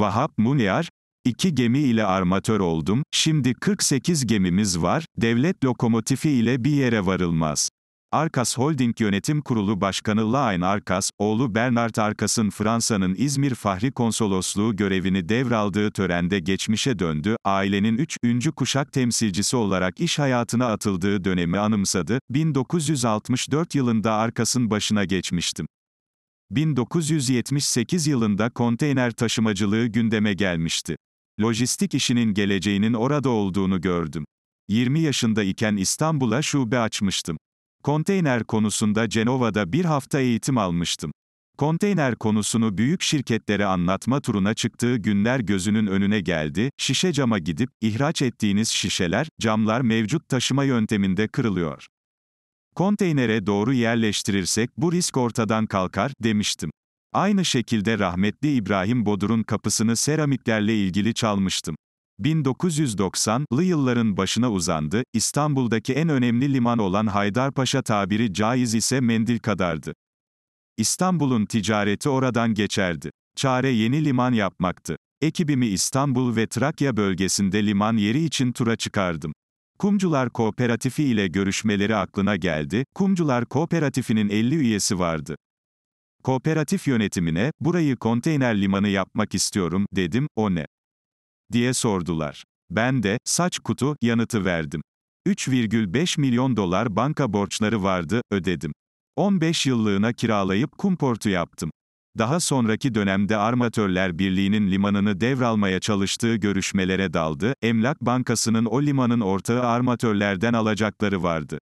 Vahap Munyar, iki gemi ile armatör oldum, şimdi 48 gemimiz var, devlet lokomotifi ile bir yere varılmaz. Arkas Holding Yönetim Kurulu Başkanı Lain Arkas, oğlu Bernard Arkas'ın Fransa'nın İzmir Fahri Konsolosluğu görevini devraldığı törende geçmişe döndü, ailenin üçüncü kuşak temsilcisi olarak iş hayatına atıldığı dönemi anımsadı, 1964 yılında Arkas'ın başına geçmiştim. 1978 yılında konteyner taşımacılığı gündeme gelmişti. Lojistik işinin geleceğinin orada olduğunu gördüm. 20 yaşında iken İstanbul'a şube açmıştım. Konteyner konusunda Cenova'da bir hafta eğitim almıştım. Konteyner konusunu büyük şirketlere anlatma turuna çıktığı günler gözünün önüne geldi, şişe cama gidip, ihraç ettiğiniz şişeler, camlar mevcut taşıma yönteminde kırılıyor konteynere doğru yerleştirirsek bu risk ortadan kalkar, demiştim. Aynı şekilde rahmetli İbrahim Bodur'un kapısını seramiklerle ilgili çalmıştım. 1990'lı yılların başına uzandı, İstanbul'daki en önemli liman olan Haydarpaşa tabiri caiz ise mendil kadardı. İstanbul'un ticareti oradan geçerdi. Çare yeni liman yapmaktı. Ekibimi İstanbul ve Trakya bölgesinde liman yeri için tura çıkardım. Kumcular Kooperatifi ile görüşmeleri aklına geldi, Kumcular Kooperatifi'nin 50 üyesi vardı. Kooperatif yönetimine, burayı konteyner limanı yapmak istiyorum, dedim, o ne? diye sordular. Ben de, saç kutu, yanıtı verdim. 3,5 milyon dolar banka borçları vardı, ödedim. 15 yıllığına kiralayıp kumportu yaptım. Daha sonraki dönemde Armatörler Birliği'nin limanını devralmaya çalıştığı görüşmelere daldı, Emlak Bankası'nın o limanın ortağı armatörlerden alacakları vardı.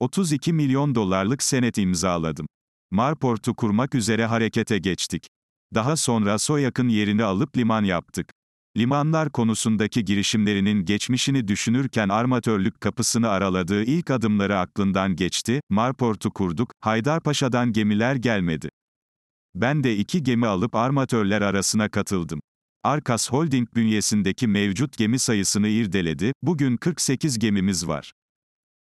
32 milyon dolarlık senet imzaladım. Marport'u kurmak üzere harekete geçtik. Daha sonra Soyak'ın yerini alıp liman yaptık. Limanlar konusundaki girişimlerinin geçmişini düşünürken armatörlük kapısını araladığı ilk adımları aklından geçti, Marport'u kurduk, Haydarpaşa'dan gemiler gelmedi. Ben de iki gemi alıp armatörler arasına katıldım. Arkas Holding bünyesindeki mevcut gemi sayısını irdeledi, bugün 48 gemimiz var.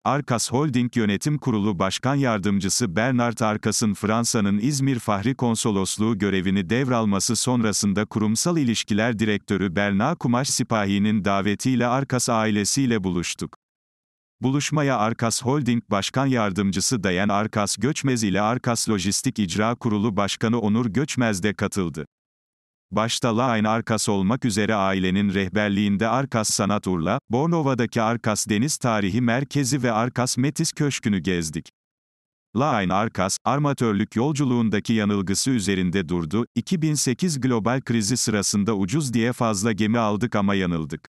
Arkas Holding Yönetim Kurulu Başkan Yardımcısı Bernard Arkas'ın Fransa'nın İzmir Fahri Konsolosluğu görevini devralması sonrasında Kurumsal İlişkiler Direktörü Berna Kumaş Sipahi'nin davetiyle Arkas ailesiyle buluştuk. Buluşmaya Arkas Holding Başkan Yardımcısı Dayan Arkas Göçmez ile Arkas Lojistik İcra Kurulu Başkanı Onur Göçmez de katıldı. Başta Lain Arkas olmak üzere ailenin rehberliğinde Arkas Sanat Urla, Bornova'daki Arkas Deniz Tarihi Merkezi ve Arkas Metis Köşkü'nü gezdik. Lain Arkas, armatörlük yolculuğundaki yanılgısı üzerinde durdu, 2008 global krizi sırasında ucuz diye fazla gemi aldık ama yanıldık.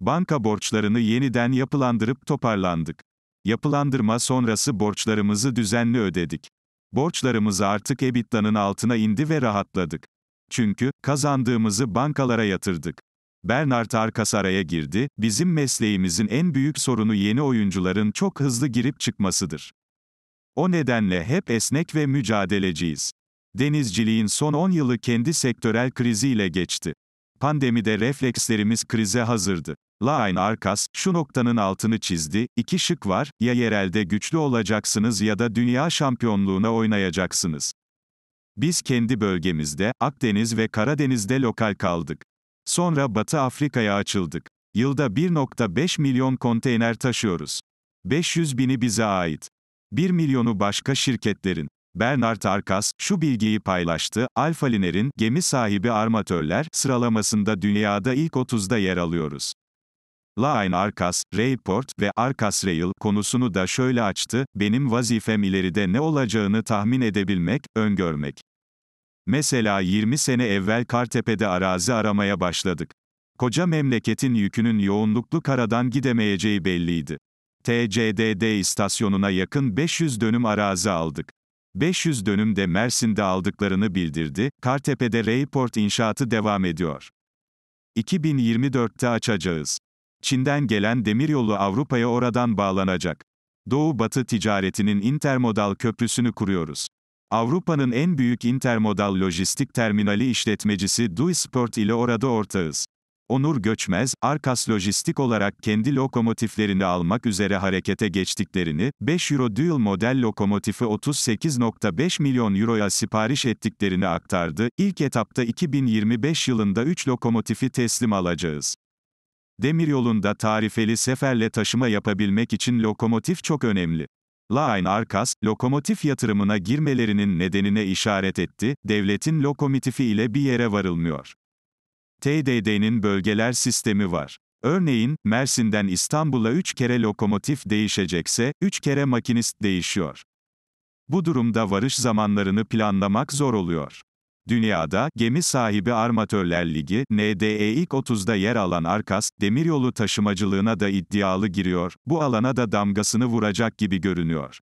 Banka borçlarını yeniden yapılandırıp toparlandık. Yapılandırma sonrası borçlarımızı düzenli ödedik. Borçlarımız artık EBITDA'nın altına indi ve rahatladık. Çünkü kazandığımızı bankalara yatırdık. Bernard Arkas girdi, bizim mesleğimizin en büyük sorunu yeni oyuncuların çok hızlı girip çıkmasıdır. O nedenle hep esnek ve mücadeleciyiz. Denizciliğin son 10 yılı kendi sektörel kriziyle geçti. Pandemide reflekslerimiz krize hazırdı. Lain Arkas, şu noktanın altını çizdi, iki şık var, ya yerelde güçlü olacaksınız ya da dünya şampiyonluğuna oynayacaksınız. Biz kendi bölgemizde, Akdeniz ve Karadeniz'de lokal kaldık. Sonra Batı Afrika'ya açıldık. Yılda 1.5 milyon konteyner taşıyoruz. 500 bini bize ait. 1 milyonu başka şirketlerin. Bernard Arkas, şu bilgiyi paylaştı, Alfa Liner'in, gemi sahibi armatörler, sıralamasında dünyada ilk 30'da yer alıyoruz. Line Arkas, Rayport ve Arkas Rail konusunu da şöyle açtı, benim vazifem ileride ne olacağını tahmin edebilmek, öngörmek. Mesela 20 sene evvel Kartepe'de arazi aramaya başladık. Koca memleketin yükünün yoğunluklu karadan gidemeyeceği belliydi. TCDD istasyonuna yakın 500 dönüm arazi aldık. 500 dönüm de Mersin'de aldıklarını bildirdi, Kartepe'de Rayport inşaatı devam ediyor. 2024'te açacağız. Çin'den gelen demiryolu Avrupa'ya oradan bağlanacak. Doğu-Batı ticaretinin intermodal köprüsünü kuruyoruz. Avrupa'nın en büyük intermodal lojistik terminali işletmecisi Duisport ile orada ortağız. Onur Göçmez, Arkas Lojistik olarak kendi lokomotiflerini almak üzere harekete geçtiklerini, 5 Euro Dual model lokomotifi 38.5 milyon Euro'ya sipariş ettiklerini aktardı. İlk etapta 2025 yılında 3 lokomotifi teslim alacağız. Demiryolunda tarifeli seferle taşıma yapabilmek için lokomotif çok önemli. Line Arkas, lokomotif yatırımına girmelerinin nedenine işaret etti, devletin lokomotifi ile bir yere varılmıyor. TDD'nin bölgeler sistemi var. Örneğin, Mersin'den İstanbul'a 3 kere lokomotif değişecekse, 3 kere makinist değişiyor. Bu durumda varış zamanlarını planlamak zor oluyor. Dünyada, gemi sahibi armatörler ligi, NDE ilk 30'da yer alan Arkas, demiryolu taşımacılığına da iddialı giriyor, bu alana da damgasını vuracak gibi görünüyor.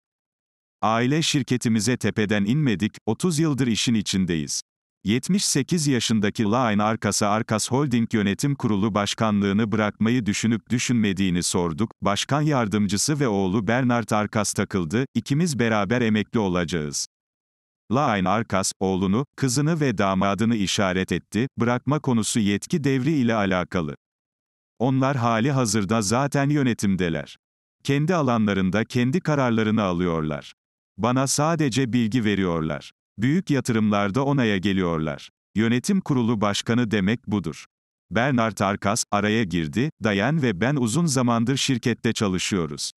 Aile şirketimize tepeden inmedik, 30 yıldır işin içindeyiz. 78 yaşındaki Lain Arkas'a Arkas Holding Yönetim Kurulu Başkanlığını bırakmayı düşünüp düşünmediğini sorduk. Başkan yardımcısı ve oğlu Bernard Arkas takıldı, ikimiz beraber emekli olacağız. Lain Arkas, oğlunu, kızını ve damadını işaret etti, bırakma konusu yetki devri ile alakalı. Onlar hali hazırda zaten yönetimdeler. Kendi alanlarında kendi kararlarını alıyorlar. Bana sadece bilgi veriyorlar. Büyük yatırımlarda onaya geliyorlar. Yönetim kurulu başkanı demek budur. Bernard Arkas, araya girdi, Dayan ve ben uzun zamandır şirkette çalışıyoruz.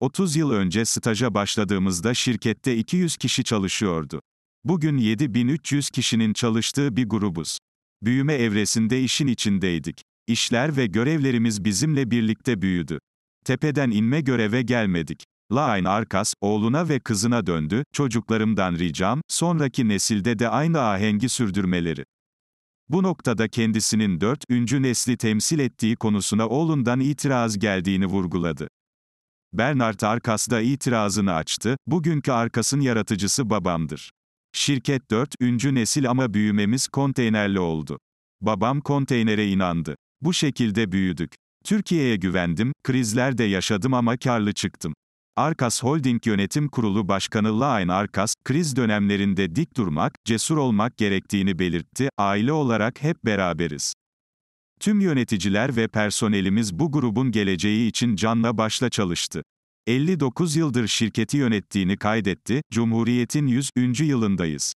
30 yıl önce staja başladığımızda şirkette 200 kişi çalışıyordu. Bugün 7300 kişinin çalıştığı bir grubuz. Büyüme evresinde işin içindeydik. İşler ve görevlerimiz bizimle birlikte büyüdü. Tepeden inme göreve gelmedik. Lain Arkas, oğluna ve kızına döndü, çocuklarımdan ricam, sonraki nesilde de aynı ahengi sürdürmeleri. Bu noktada kendisinin dört, üncü nesli temsil ettiği konusuna oğlundan itiraz geldiğini vurguladı. Bernard Arkas da itirazını açtı, bugünkü Arkas'ın yaratıcısı babamdır. Şirket 4. Üncü nesil ama büyümemiz konteynerli oldu. Babam konteynere inandı. Bu şekilde büyüdük. Türkiye'ye güvendim, krizler de yaşadım ama karlı çıktım. Arkas Holding Yönetim Kurulu Başkanı Lain Arkas, kriz dönemlerinde dik durmak, cesur olmak gerektiğini belirtti, aile olarak hep beraberiz. Tüm yöneticiler ve personelimiz bu grubun geleceği için canla başla çalıştı. 59 yıldır şirketi yönettiğini kaydetti, Cumhuriyet'in 100. yılındayız.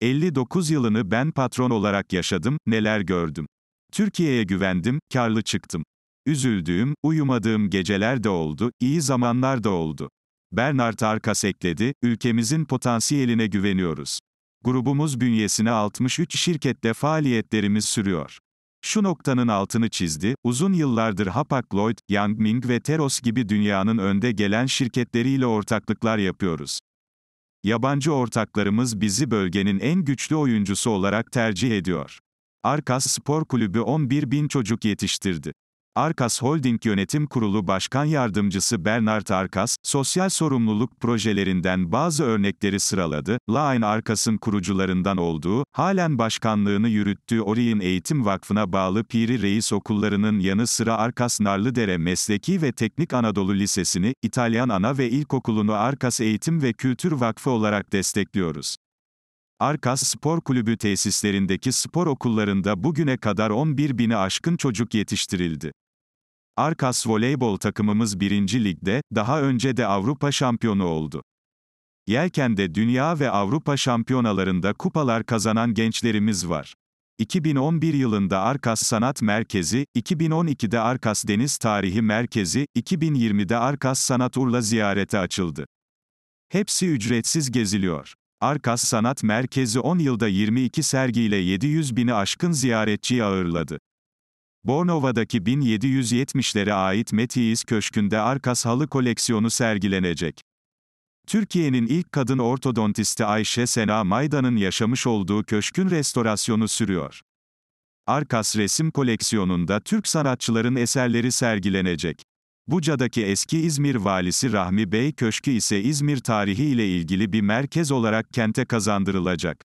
59 yılını ben patron olarak yaşadım, neler gördüm. Türkiye'ye güvendim, karlı çıktım. Üzüldüğüm, uyumadığım geceler de oldu, iyi zamanlar da oldu. Bernard Arkas ekledi, ülkemizin potansiyeline güveniyoruz. Grubumuz bünyesine 63 şirkette faaliyetlerimiz sürüyor. Şu noktanın altını çizdi, uzun yıllardır Hapak Lloyd, Yang Ming ve Teros gibi dünyanın önde gelen şirketleriyle ortaklıklar yapıyoruz. Yabancı ortaklarımız bizi bölgenin en güçlü oyuncusu olarak tercih ediyor. Arkas Spor Kulübü 11 bin çocuk yetiştirdi. Arkas Holding Yönetim Kurulu Başkan Yardımcısı Bernard Arkas, sosyal sorumluluk projelerinden bazı örnekleri sıraladı. Line Arkas'ın kurucularından olduğu, halen başkanlığını yürüttüğü Orion Eğitim Vakfı'na bağlı Piri Reis Okullarının yanı sıra Arkas Narlıdere Mesleki ve Teknik Anadolu Lisesi'ni, İtalyan Ana ve İlkokulu'nu Arkas Eğitim ve Kültür Vakfı olarak destekliyoruz. Arkas Spor Kulübü tesislerindeki spor okullarında bugüne kadar 11 bini aşkın çocuk yetiştirildi. Arkas voleybol takımımız 1. Lig'de, daha önce de Avrupa şampiyonu oldu. Yelken'de dünya ve Avrupa şampiyonalarında kupalar kazanan gençlerimiz var. 2011 yılında Arkas Sanat Merkezi, 2012'de Arkas Deniz Tarihi Merkezi, 2020'de Arkas Sanat Urla ziyareti açıldı. Hepsi ücretsiz geziliyor. Arkas Sanat Merkezi 10 yılda 22 sergiyle 700 bini aşkın ziyaretçiyi ağırladı. Bornova'daki 1770'lere ait Metiyiz Köşkü'nde Arkas halı koleksiyonu sergilenecek. Türkiye'nin ilk kadın ortodontisti Ayşe Sena Maydan'ın yaşamış olduğu köşkün restorasyonu sürüyor. Arkas resim koleksiyonunda Türk sanatçıların eserleri sergilenecek. Buca'daki eski İzmir valisi Rahmi Bey Köşkü ise İzmir tarihi ile ilgili bir merkez olarak kente kazandırılacak.